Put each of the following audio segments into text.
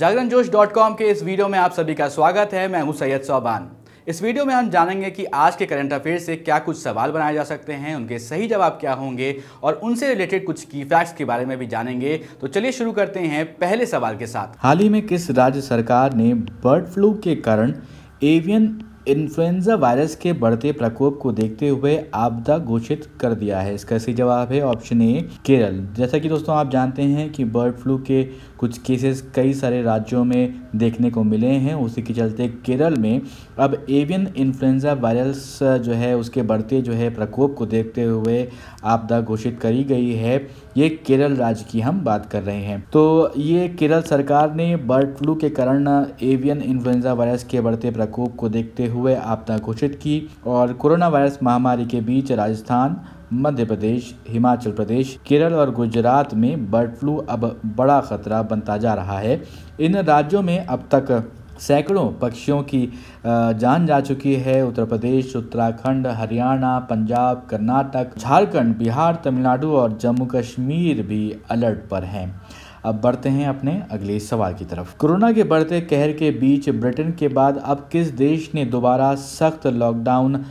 जागरण जोश dot com के इस वीडियो में आप सभी का स्वागत है मैं हूं सैयद सौबान इस वीडियो में हम जानेंगे कि आज के करंट अफेयर से क्या कुछ सवाल बनाए जा सकते हैं उनके सही जवाब क्या होंगे और उनसे रिलेटेड कुछ की फैक्ट्स के बारे में भी जानेंगे तो चलिए शुरू करते हैं पहले सवाल के साथ हाल ही में किस राज्य सरकार ने बर्ड फ्लू के कारण एवियन इन्फ्लुएंजा वायरस के बढ़ते प्रकोप को देखते हुए आपदा घोषित कर दिया है इसका सही जवाब है ऑप्शन ए केरल जैसा कि दोस्तों आप जानते हैं कि बर्ड फ्लू के कुछ केसेस कई सारे राज्यों में देखने को मिले हैं उसी के चलते केरल में अब एवियन इन्फ्लुएंजा वायरस जो है उसके बढ़ते जो है प्रकोप को देखते हुए आपदा घोषित करी गई है ये केरल राज्य की हम बात कर रहे हैं तो ये केरल सरकार ने बर्ड फ्लू के कारण एवियन इन्फ्लुएंजा वायरस के बढ़ते प्रकोप को देखते हुए आपदा घोषित की और कोरोना वायरस महामारी के बीच राजस्थान मध्य प्रदेश हिमाचल प्रदेश केरल और गुजरात में बर्ड फ्लू अब बड़ा खतरा बनता जा रहा है इन राज्यों में अब तक सैकड़ों पक्षियों की जान जा चुकी है उत्तर प्रदेश उत्तराखंड हरियाणा पंजाब कर्नाटक झारखंड बिहार तमिलनाडु और जम्मू कश्मीर भी अलर्ट पर हैं अब बढ़ते हैं अपने अगले सवाल की तरफ कोरोना के बढ़ते कहर के बीच ब्रिटेन के बाद अब किस देश ने दोबारा सख्त लॉकडाउन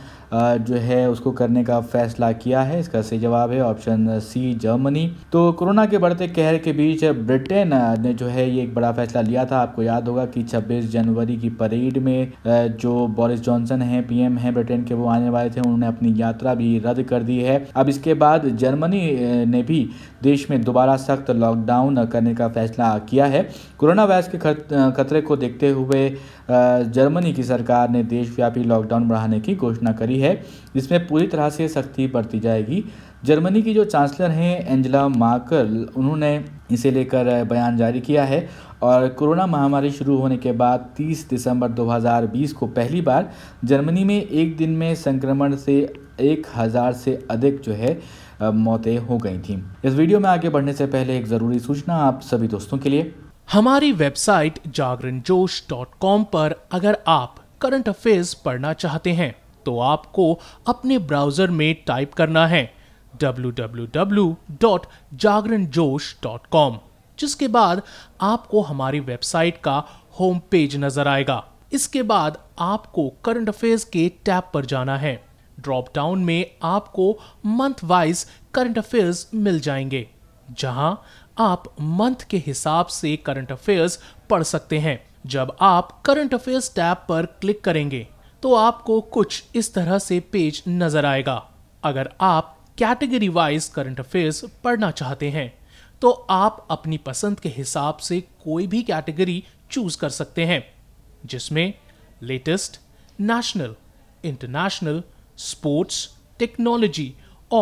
जो है उसको करने का फैसला किया है इसका सही जवाब है ऑप्शन सी जर्मनी तो कोरोना के बढ़ते कहर के बीच ब्रिटेन ने जो है ये एक बड़ा फैसला लिया था आपको याद होगा कि 26 जनवरी की परेड में जो बोरिस जॉनसन हैं पीएम हैं ब्रिटेन के वो आने वाले थे उन्होंने अपनी यात्रा भी रद्द कर दी है अब इसके बाद जर्मनी ने भी देश में दोबारा सख्त लॉकडाउन करने का फैसला किया है कोरोना वायरस के खतरे को देखते हुए जर्मनी की सरकार ने देशव्यापी लॉकडाउन बढ़ाने की घोषणा करी है जिसमें पूरी तरह से सख्ती बरती जाएगी जर्मनी की जो चांसलर हैं एंजेला मार्कल उन्होंने इसे लेकर बयान जारी किया है और कोरोना महामारी शुरू होने के बाद 30 दिसंबर 2020 को पहली बार जर्मनी में एक दिन में संक्रमण से एक हज़ार से अधिक जो है मौतें हो गई थीं इस वीडियो में आगे बढ़ने से पहले एक ज़रूरी सूचना आप सभी दोस्तों के लिए हमारी वेबसाइट जागरण जोश डॉट कॉम पर अगर आप करंट अफेयर्स पढ़ना चाहते हैं तो आपको अपने ब्राउजर में टाइप करना है www.jagranjosh.com जिसके बाद आपको हमारी वेबसाइट का होम पेज नजर आएगा इसके बाद आपको करंट अफेयर्स के टैब पर जाना है ड्रॉप डाउन में आपको मंथ वाइज करंट अफेयर्स मिल जाएंगे जहां आप मंथ के हिसाब से करंट अफेयर्स पढ़ सकते हैं जब आप करंट अफेयर्स टैब पर क्लिक करेंगे तो आपको कुछ इस तरह से पेज नजर आएगा अगर आप कैटेगरी वाइज करंट अफेयर्स पढ़ना चाहते हैं तो आप अपनी पसंद के हिसाब से कोई भी कैटेगरी चूज कर सकते हैं जिसमें latest national international sports technology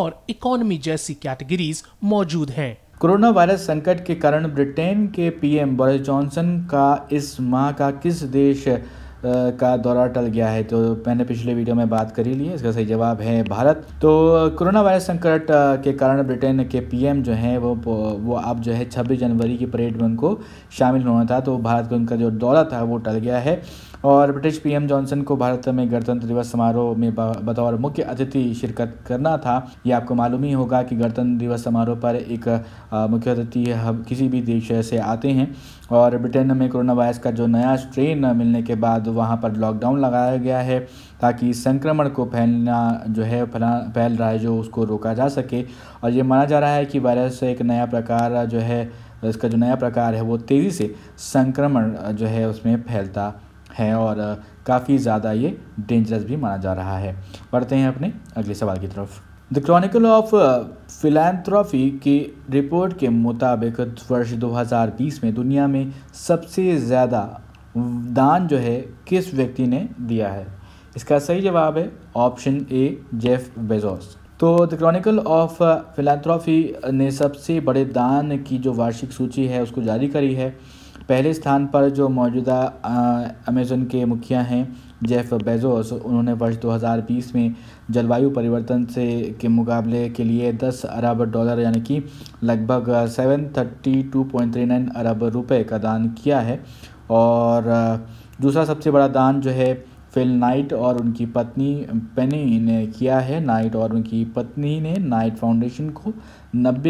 और इकोनॉमी जैसी कैटेगरीज मौजूद हैं कोरोना वायरस संकट के कारण ब्रिटेन के पीएम बोरिस जॉनसन का इस माह का किस देश का दौरा टल गया है तो मैंने पिछले वीडियो में बात करी ली है इसका सही जवाब है भारत तो कोरोना वायरस संकट के कारण ब्रिटेन के पीएम जो हैं वो वो अब जो है 26 जनवरी की परेड में उनको शामिल होना था तो भारत का उनका जो दौरा था वो टल गया है और ब्रिटिश पीएम जॉनसन को भारत में गणतंत्र दिवस समारोह में बतौर मुख्य अतिथि शिरकत करना था ये आपको मालूम ही होगा कि गणतंत्र दिवस समारोह पर एक मुख्य अतिथि किसी भी देश से आते हैं और ब्रिटेन में कोरोना वायरस का जो नया स्ट्रेन मिलने के बाद वहाँ पर लॉकडाउन लगाया गया है ताकि संक्रमण को फैलना जो है फैला फैल रहा है जो उसको रोका जा सके और ये माना जा रहा है कि वायरस एक नया प्रकार जो है इसका जो नया प्रकार है वो तेज़ी से संक्रमण जो है उसमें फैलता है और काफ़ी ज़्यादा ये डेंजरस भी माना जा रहा है बढ़ते हैं अपने अगले सवाल की तरफ द क्रॉनिकल ऑफ फिलेंथ्रॉफी की रिपोर्ट के मुताबिक वर्ष 2020 में दुनिया में सबसे ज़्यादा दान जो है किस व्यक्ति ने दिया है इसका सही जवाब है ऑप्शन ए जेफ बेजोस तो द क्रॉनिकल ऑफ फिलेंथ्रॉफी ने सबसे बड़े दान की जो वार्षिक सूची है उसको जारी करी है पहले स्थान पर जो मौजूदा अमेज़न के मुखिया हैं जेफ बेजोस उन्होंने वर्ष 2020 में जलवायु परिवर्तन से के मुकाबले के लिए 10 अरब डॉलर यानी कि लगभग 732.39 अरब रुपए का दान किया है और दूसरा सबसे बड़ा दान जो है फिल नाइट और उनकी पत्नी पेनी ने किया है नाइट और उनकी पत्नी ने नाइट फाउंडेशन को 90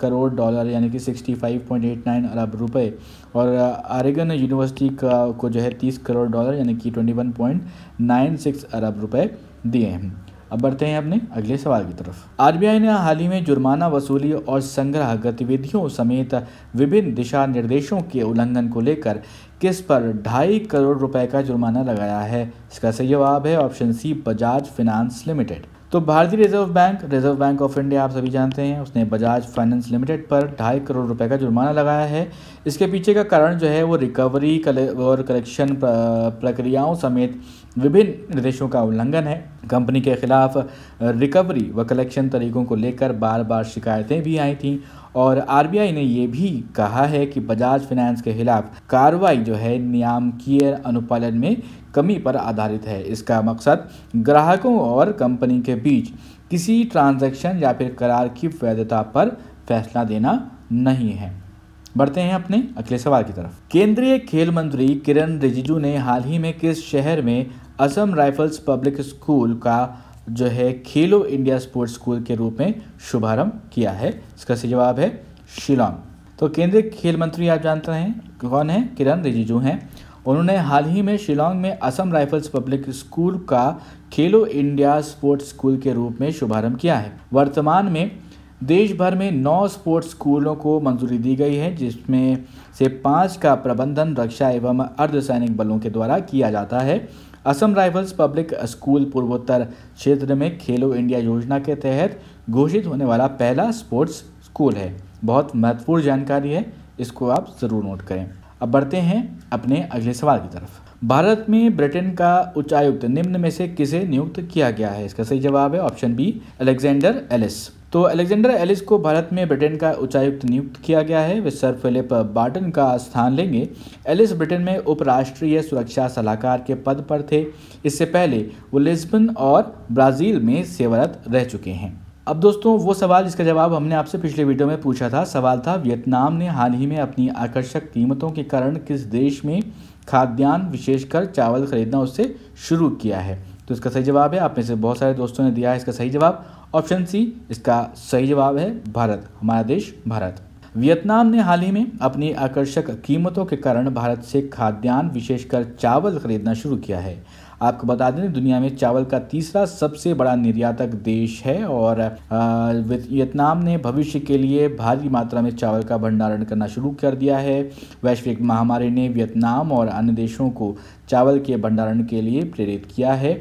करोड़ डॉलर यानी कि 65.89 अरब रुपए और आरेगन यूनिवर्सिटी का को जो है 30 करोड़ डॉलर यानी कि 21.96 अरब रुपए दिए हैं अब बढ़ते हैं अपने अगले सवाल की तरफ आरबीआई ने हाल ही में जुर्माना वसूली और संग्रह गतिविधियों समेत विभिन्न दिशा निर्देशों के उल्लंघन को लेकर किस पर ढाई करोड़ रुपए का जुर्माना लगाया है इसका सही जवाब है option C Bajaj finance limited तो भारतीय reserve bank reserve bank of India आप सभी जानते हैं उसने बजाज फाइनेंस लिमिटेड पर ढाई करोड़ रुपए का जुर्माना लगाया है इसके पीछे का कारण जो है वो रिकवरी कले और कलेक्शन प्रक्रियाओं समेत विभिन्न निर्देशों का उल्लंघन है कंपनी के खिलाफ रिकवरी व कलेक्शन तरीकों को लेकर बार बार शिकायतें भी आई थीं और आरबीआई ने यह भी कहा है कि बजाज फाइनेंस के खिलाफ कार्रवाई जो है नियामकीय अनुपालन में कमी पर आधारित है इसका मकसद ग्राहकों और कंपनी के बीच किसी ट्रांजैक्शन या फिर करार की वैधता पर फैसला देना नहीं है बढ़ते हैं अपने अगले सवाल की तरफ केंद्रीय खेल मंत्री किरण रिजिजू ने हाल ही में किस शहर में असम राइफल्स पब्लिक स्कूल का जो है खेलो इंडिया स्पोर्ट्स स्कूल के रूप में शुभारंभ किया है इसका सही जवाब है शिलोंग तो केंद्रीय खेल मंत्री आप जानते हैं कौन है किरण रिजिजू हैं उन्होंने हाल ही में शिलोंग में असम राइफल्स पब्लिक स्कूल का खेलो इंडिया स्पोर्ट्स स्कूल के रूप में शुभारंभ किया है वर्तमान में देश भर में नौ स्पोर्ट्स स्कूलों को मंजूरी दी गई है जिसमें से पाँच का प्रबंधन रक्षा एवं अर्धसैनिक बलों के द्वारा किया जाता है असम राइफल्स पब्लिक स्कूल पूर्वोत्तर क्षेत्र में खेलो इंडिया योजना के तहत घोषित होने वाला पहला स्पोर्ट्स स्कूल है बहुत महत्वपूर्ण जानकारी है इसको आप ज़रूर नोट करें अब बढ़ते हैं अपने अगले सवाल की तरफ भारत में ब्रिटेन का उच्चायुक्त निम्न में से किसे नियुक्त किया गया है इसका सही जवाब है ऑप्शन बी अलेक्जेंडर एलिस तो अलेक्जेंडर एलिस को भारत में ब्रिटेन का उच्चायुक्त नियुक्त किया गया है वे सर फिलिप बार्टन का स्थान लेंगे एलिस ब्रिटेन में उपराष्ट्रीय सुरक्षा सलाहकार के पद पर थे इससे पहले वो लिस्बन और ब्राज़ील में सेवारत रह चुके हैं अब दोस्तों वो सवाल जिसका जवाब हमने आपसे पिछले वीडियो में पूछा था सवाल था वियतनाम ने हाल ही में अपनी आकर्षक कीमतों के कारण किस देश में खाद्यान्न विशेषकर चावल खरीदना उससे शुरू किया है तो इसका सही जवाब है आप में से बहुत सारे दोस्तों ने दिया है इसका सही जवाब ऑप्शन सी इसका सही जवाब है भारत हमारा देश भारत वियतनाम ने हाल ही में अपनी आकर्षक कीमतों के कारण भारत से खाद्यान्न विशेषकर चावल खरीदना शुरू किया है आपको बता दें दुनिया में चावल का तीसरा सबसे बड़ा निर्यातक देश है और वियतनाम ने भविष्य के लिए भारी मात्रा में चावल का भंडारण करना शुरू कर दिया है वैश्विक महामारी ने वियतनाम और अन्य देशों को चावल के भंडारण के लिए प्रेरित किया है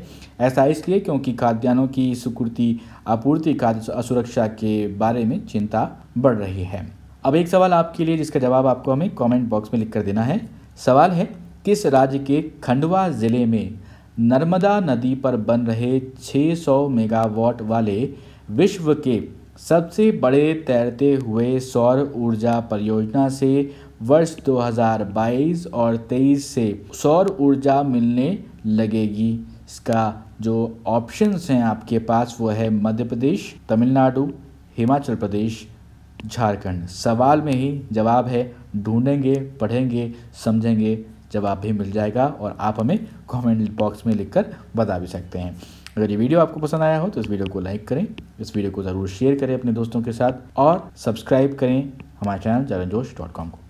ऐसा इसलिए क्योंकि खाद्यान्नों की सुकृति आपूर्ति खाद्य असुरक्षा के बारे में चिंता बढ़ रही है अब एक सवाल आपके लिए जिसका जवाब आपको हमें कमेंट बॉक्स में लिख कर देना है सवाल है किस राज्य के खंडवा ज़िले में नर्मदा नदी पर बन रहे 600 मेगावाट वाले विश्व के सबसे बड़े तैरते हुए सौर ऊर्जा परियोजना से वर्ष 2022 और 23 से सौर ऊर्जा मिलने लगेगी इसका जो ऑप्शंस हैं आपके पास वो है मध्य प्रदेश तमिलनाडु हिमाचल प्रदेश झारखंड सवाल में ही जवाब है ढूंढेंगे पढ़ेंगे समझेंगे जवाब भी मिल जाएगा और आप हमें कमेंट बॉक्स में लिखकर बता भी सकते हैं अगर ये वीडियो आपको पसंद आया हो तो इस वीडियो को लाइक करें इस वीडियो को ज़रूर शेयर करें अपने दोस्तों के साथ और सब्सक्राइब करें हमारे चैनल जरनजोश डॉट कॉम को